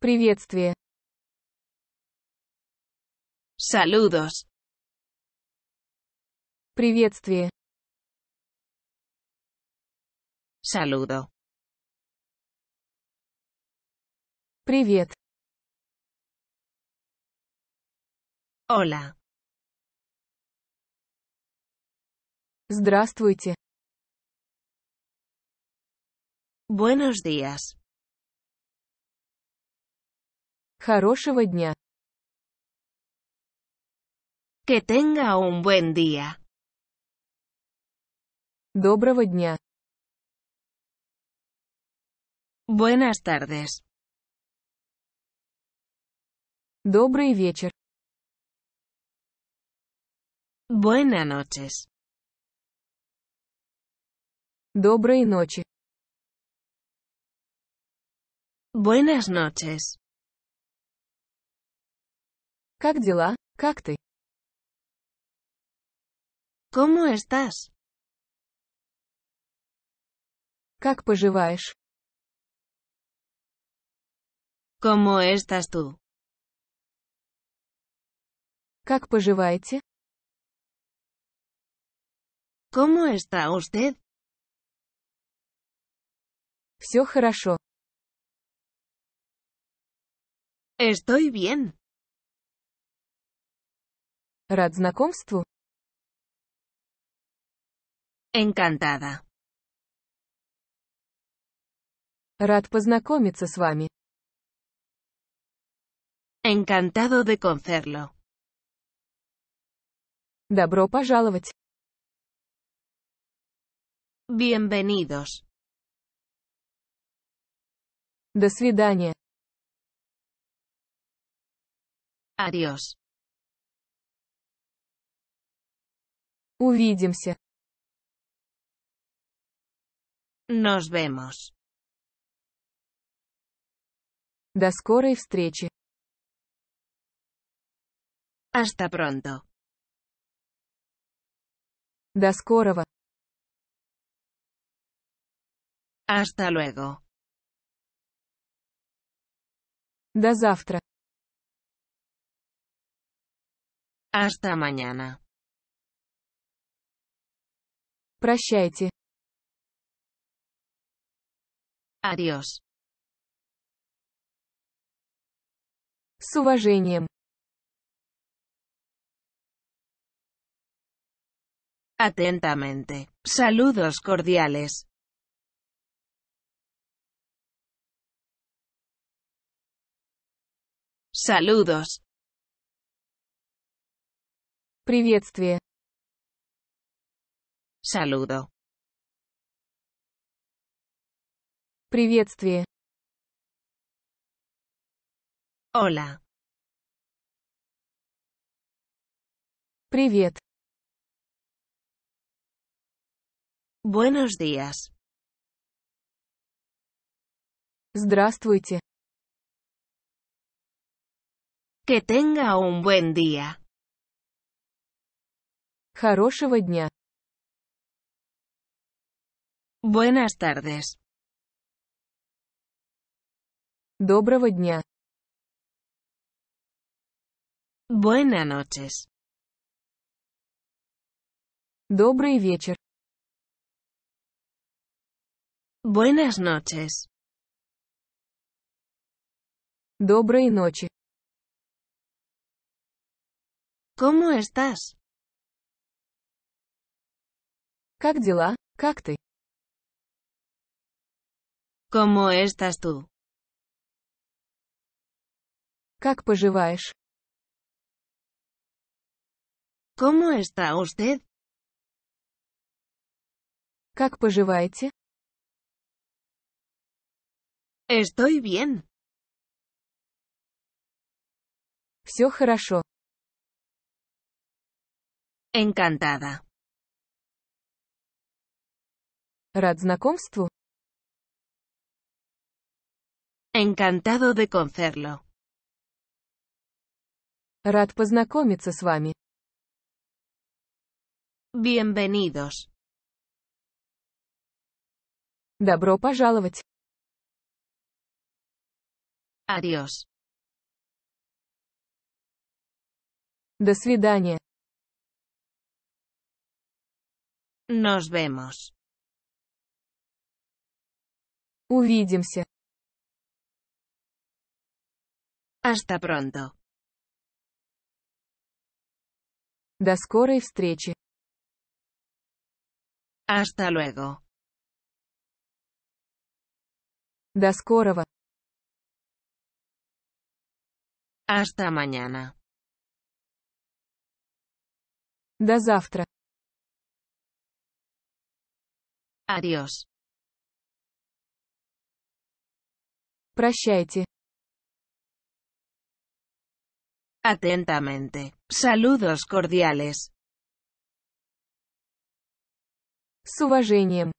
Приветствие. Saludos. Приветствие. Saludo. Привет. Hola. Здравствуйте. Buenos días. Хорошего дня. Que tenga un buen día. Доброго дня. Buenas tardes. Добрый вечер. Buenas noches. Доброй ночи. Buenas noches. Как дела? Как ты? ¿Cómo estás? Как поживаешь? ¿Cómo estás tú? Как поживаете? ¿Cómo está usted? Все хорошо. Estoy bien. Рад знакомству. Encantada. Рад познакомиться с вами. Encantado de conocerlo. Добро пожаловать. Bienvenidos. До свидания. Adiós. Увидимся. Nos vemos. До скорой встречи. Hasta pronto. До скорого. Hasta luego. Hasta mañana. Adiós. С Atentamente. Saludos cordiales. Saludos. Приветствие. Saludo. Приветствие. Hola. Привет. Buenos días. Здравствуйте. Que tenga un buen día. Хорошего дня. Buenas tardes. Доброго дня. Buenas noches. Добрый вечер. Buenas noches. Доброй ночи. ¿Cómo estás? Как дела? Как ты? ¿Cómo estás tú? Как поживаешь? ¿Cómo está usted? Как поживаете? Estoy bien. Все хорошо. Encantada. ¿Rad знакомству. Encantado de conocerlo. Rad познакомиться с вами. Bienvenidos. Добро пожаловать. Adiós. До свидания. Nos vemos. Увидимся. Hasta pronto. До скорой встречи. Hasta luego. До скорого. Hasta mañana. До завтра. Adiós. Прощайте. Atentamente. Saludos cordiales. С уважением.